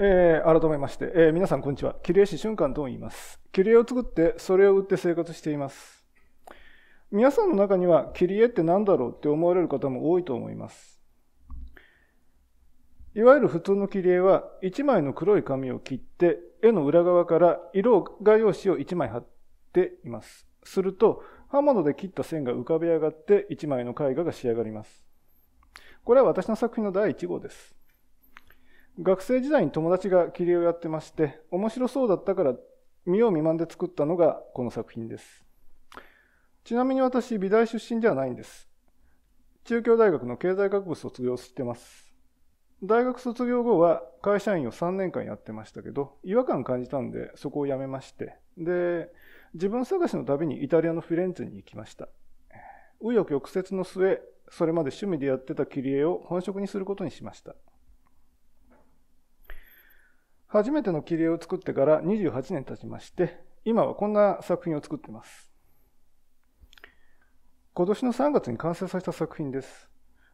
えー、改めまして、えー、皆さんこんにちは。切り絵市俊寛と言います。切り絵を作って、それを売って生活しています。皆さんの中には、切り絵って何だろうって思われる方も多いと思います。いわゆる普通の切り絵は、1枚の黒い紙を切って、絵の裏側から色画用紙を1枚貼っています。すると、刃物で切った線が浮かび上がって、1枚の絵画が仕上がります。これは私の作品の第1号です。学生時代に友達が切り絵をやってまして、面白そうだったから見よう見まんで作ったのがこの作品です。ちなみに私、美大出身ではないんです。中京大学の経済学部卒業してます。大学卒業後は会社員を3年間やってましたけど、違和感感じたんでそこを辞めまして、で、自分探しの旅にイタリアのフィレンツェに行きました。紆余曲折の末、それまで趣味でやってた切り絵を本職にすることにしました。初めての切り絵を作ってから28年経ちまして、今はこんな作品を作っています。今年の3月に完成させた作品です。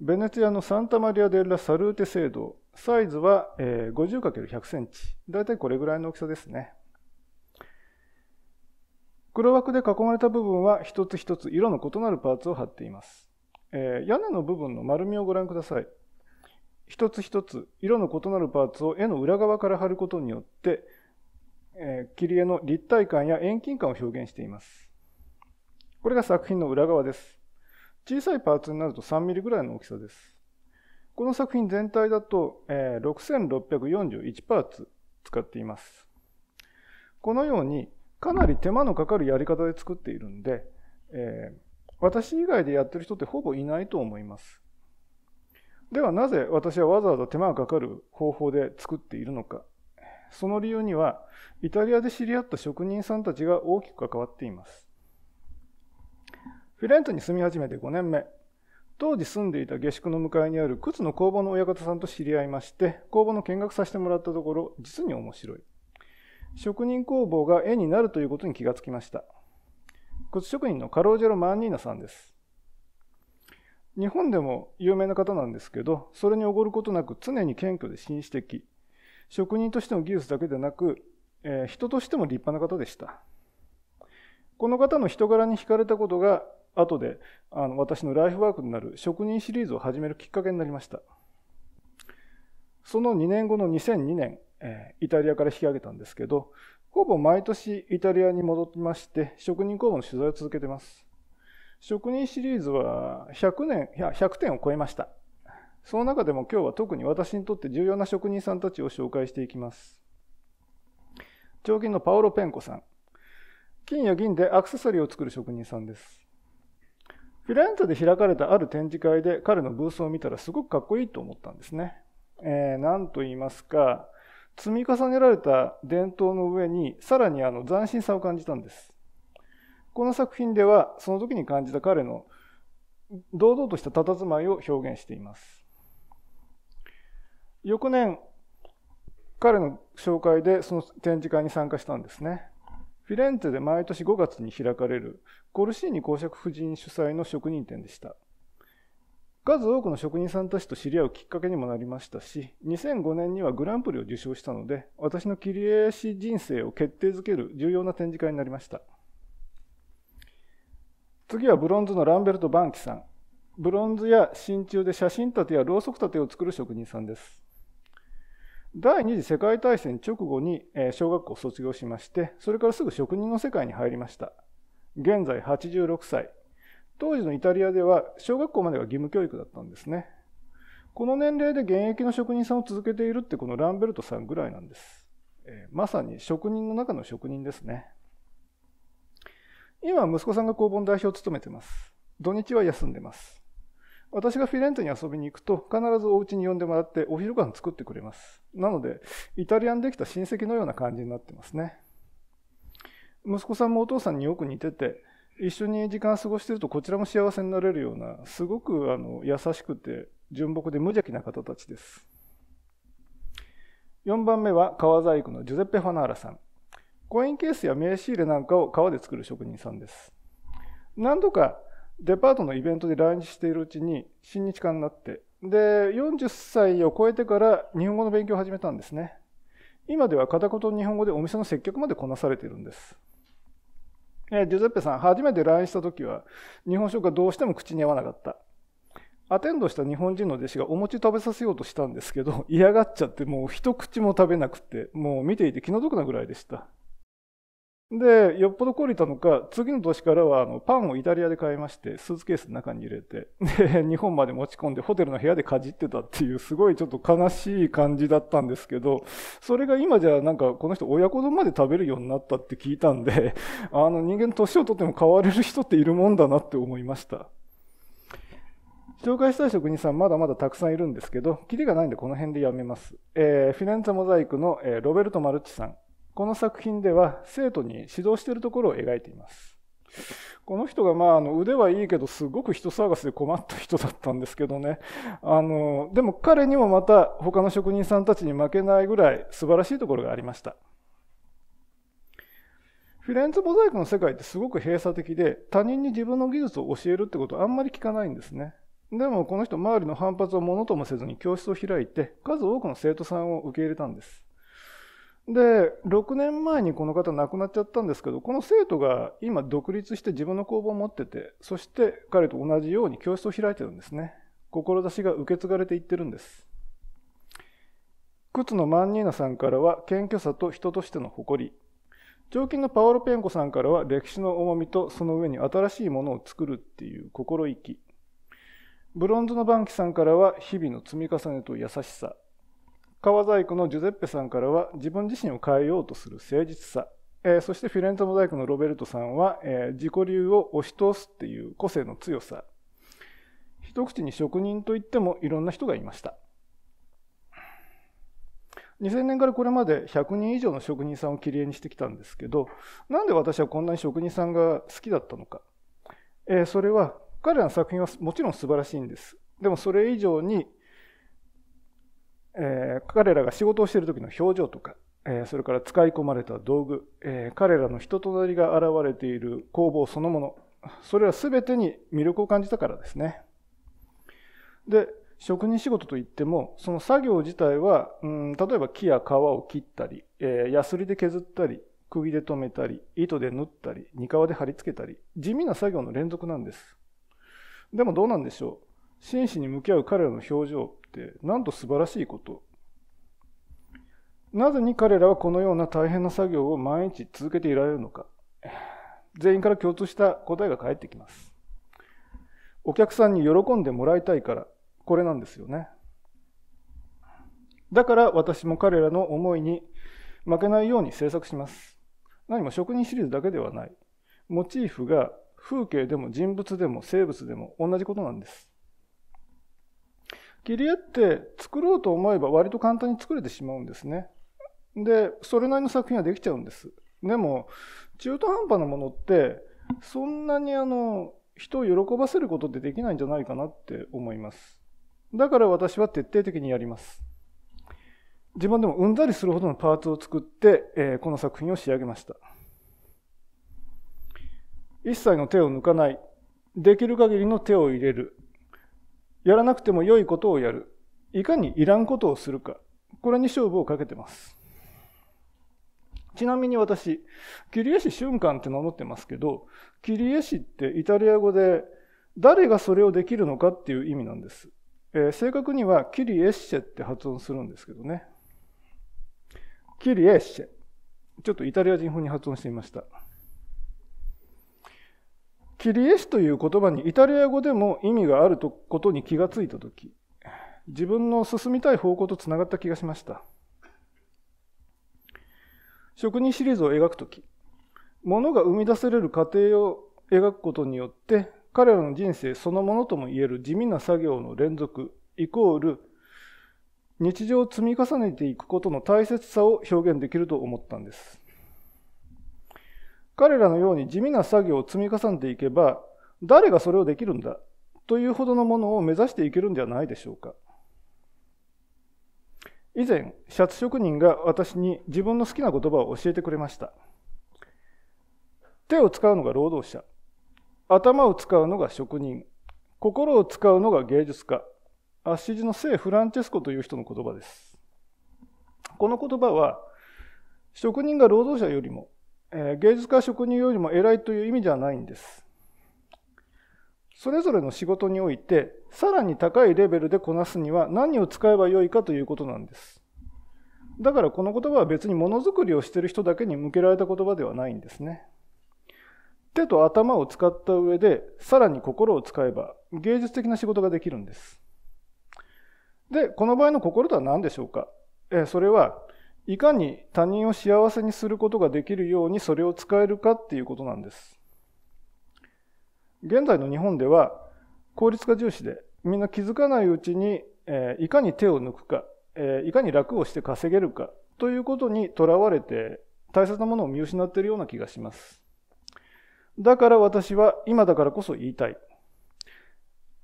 ベネツィアのサンタマリア・デッラ・サルーテ制度。サイズは 50×100 センチ。だいたいこれぐらいの大きさですね。黒枠で囲まれた部分は一つ一つ色の異なるパーツを貼っています。え屋根の部分の丸みをご覧ください。一つ一つ色の異なるパーツを絵の裏側から貼ることによって、え切り絵の立体感や遠近感を表現しています。これが作品の裏側です。小さいパーツになると3 m m ぐらいの大きさです。この作品全体だと、え6641パーツ使っています。このようにかなり手間のかかるやり方で作っているんで、え私以外でやってる人ってほぼいないと思います。ではなぜ私はわざわざ手間がかかる方法で作っているのか。その理由には、イタリアで知り合った職人さんたちが大きく関わっています。フィレンツに住み始めて5年目。当時住んでいた下宿の向かいにある靴の工房の親方さんと知り合いまして、工房の見学させてもらったところ、実に面白い。職人工房が絵になるということに気がつきました。靴職人のカロージェロ・マンニーナさんです。日本でも有名な方なんですけど、それにおごることなく常に謙虚で紳士的。職人としての技術だけでなく、えー、人としても立派な方でした。この方の人柄に惹かれたことが、後であの私のライフワークになる職人シリーズを始めるきっかけになりました。その2年後の2002年、えー、イタリアから引き上げたんですけど、ほぼ毎年イタリアに戻ってまして、職人工房の取材を続けてます。職人シリーズは100年、いや、100点を超えました。その中でも今日は特に私にとって重要な職人さんたちを紹介していきます。彫金のパオロ・ペンコさん。金や銀でアクセサリーを作る職人さんです。フィレンツェで開かれたある展示会で彼のブースを見たらすごくかっこいいと思ったんですね。えー、なんと言いますか、積み重ねられた伝統の上にさらにあの斬新さを感じたんです。この作品ではその時に感じた彼の堂々とした佇まいを表現しています。翌年、彼の紹介でその展示会に参加したんですね。フィレンツェで毎年5月に開かれるコルシーニ公爵夫人主催の職人展でした。数多くの職人さんたちと知り合うきっかけにもなりましたし、2005年にはグランプリを受賞したので、私の切り絵師人生を決定づける重要な展示会になりました。次はブロンズのランベルト・バンキさん。ブロンズや真鍮で写真立てやろうそく立てを作る職人さんです。第二次世界大戦直後に小学校を卒業しまして、それからすぐ職人の世界に入りました。現在86歳。当時のイタリアでは小学校までが義務教育だったんですね。この年齢で現役の職人さんを続けているってこのランベルトさんぐらいなんです。えまさに職人の中の職人ですね。今、息子さんが工房の代表を務めてます。土日は休んでます。私がフィレンツェに遊びに行くと、必ずお家に呼んでもらって、お昼ご飯作ってくれます。なので、イタリアンできた親戚のような感じになってますね。息子さんもお父さんによく似てて、一緒に時間過ごしてると、こちらも幸せになれるような、すごくあの優しくて、純朴で無邪気な方たちです。4番目は、川細工のジュゼッペ・ファナーラさん。コインケースや名刺入れなんかを革で作る職人さんです。何度かデパートのイベントで来日しているうちに親日家になって、で、40歳を超えてから日本語の勉強を始めたんですね。今では片言日本語でお店の接客までこなされているんです。ジュゼッペさん、初めて来日した時は日本食がどうしても口に合わなかった。アテンドした日本人の弟子がお餅食べさせようとしたんですけど、嫌がっちゃってもう一口も食べなくて、もう見ていて気の毒なぐらいでした。で、よっぽど懲りたのか、次の年からはあのパンをイタリアで買いまして、スーツケースの中に入れて、で、日本まで持ち込んでホテルの部屋でかじってたっていう、すごいちょっと悲しい感じだったんですけど、それが今じゃなんかこの人親子丼まで食べるようになったって聞いたんで、あの人間年をとっても変われる人っているもんだなって思いました。紹介したい職人さんまだまだたくさんいるんですけど、キリがないんでこの辺でやめます。えー、フィレンツァモザイクの、えー、ロベルト・マルチさん。この作品では生徒に指導しているところを描いています。この人がまああの腕はいいけどすごく人騒がせで困った人だったんですけどねあのでも彼にもまた他の職人さんたちに負けないぐらい素晴らしいところがありましたフィレンツモザイクの世界ってすごく閉鎖的で他人に自分の技術を教えるってことはあんまり聞かないんですねでもこの人周りの反発をものともせずに教室を開いて数多くの生徒さんを受け入れたんですで6年前にこの方亡くなっちゃったんですけどこの生徒が今独立して自分の工房を持っててそして彼と同じように教室を開いてるんですね志が受け継がれていってるんです靴のマンニーナさんからは謙虚さと人としての誇り常勤のパオロ・ペンコさんからは歴史の重みとその上に新しいものを作るっていう心意気ブロンズのバンキさんからは日々の積み重ねと優しさ川細工のジュゼッペさんからは自分自身を変えようとする誠実さ、えー、そしてフィレンツェの細工のロベルトさんは、えー、自己流を押し通すっていう個性の強さ一口に職人といってもいろんな人がいました2000年からこれまで100人以上の職人さんを切り絵にしてきたんですけどなんで私はこんなに職人さんが好きだったのか、えー、それは彼らの作品はもちろん素晴らしいんですでもそれ以上にえ彼らが仕事をしている時の表情とか、えそれから使い込まれた道具、え彼らの人となりが現れている工房そのもの、それら全てに魅力を感じたからですね。で、職人仕事といっても、その作業自体は、うん、例えば木や皮を切ったり、えー、ヤスリで削ったり、釘で留めたり、糸で縫ったり、煮皮で貼り付けたり、地味な作業の連続なんです。でもどうなんでしょう真摯に向き合う彼らの表情ってなんと素晴らしいことなぜに彼らはこのような大変な作業を毎日続けていられるのか全員から共通した答えが返ってきますお客さんに喜んでもらいたいからこれなんですよねだから私も彼らの思いに負けないように制作します何も職人シリーズだけではないモチーフが風景でも人物でも生物でも同じことなんです切り絵って作ろうと思えば割と簡単に作れてしまうんですね。で、それなりの作品はできちゃうんです。でも、中途半端なものって、そんなにあの、人を喜ばせることってできないんじゃないかなって思います。だから私は徹底的にやります。自分でもうんざりするほどのパーツを作って、えこの作品を仕上げました。一切の手を抜かない。できる限りの手を入れる。やらなくても良いことをやる。いかにいらんことをするか。これに勝負をかけてます。ちなみに私、キリエシ瞬間って名乗ってますけど、キリエシってイタリア語で誰がそれをできるのかっていう意味なんです。えー、正確にはキリエッシェって発音するんですけどね。キリエッシェ。ちょっとイタリア人風に発音してみました。キリエスという言葉にイタリア語でも意味があることに気がついたとき、自分の進みたい方向とつながった気がしました。職人シリーズを描くとき、物が生み出される過程を描くことによって、彼らの人生そのものともいえる地味な作業の連続、イコール、日常を積み重ねていくことの大切さを表現できると思ったんです。彼らのように地味な作業を積み重ねていけば、誰がそれをできるんだというほどのものを目指していけるんではないでしょうか。以前、シャツ職人が私に自分の好きな言葉を教えてくれました。手を使うのが労働者、頭を使うのが職人、心を使うのが芸術家、アッシジの聖フランチェスコという人の言葉です。この言葉は、職人が労働者よりもえ芸術家職人よりも偉いという意味じゃないんです。それぞれの仕事において、さらに高いレベルでこなすには何を使えばよいかということなんです。だからこの言葉は別にものづくりをしている人だけに向けられた言葉ではないんですね。手と頭を使った上で、さらに心を使えば芸術的な仕事ができるんです。で、この場合の心とは何でしょうかえそれはいかに他人を幸せにすることができるようにそれを使えるかっていうことなんです。現在の日本では効率化重視でみんな気づかないうちに、えいかに手を抜くか、えいかに楽をして稼げるかということにとらわれて大切なものを見失っているような気がします。だから私は今だからこそ言いたい。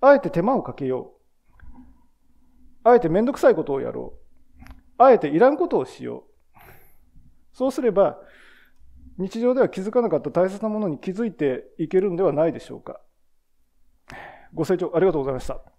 あえて手間をかけよう。あえてめんどくさいことをやろう。あえていらんことをしよう。そうすれば、日常では気づかなかった大切なものに気づいていけるんではないでしょうか。ご清聴ありがとうございました。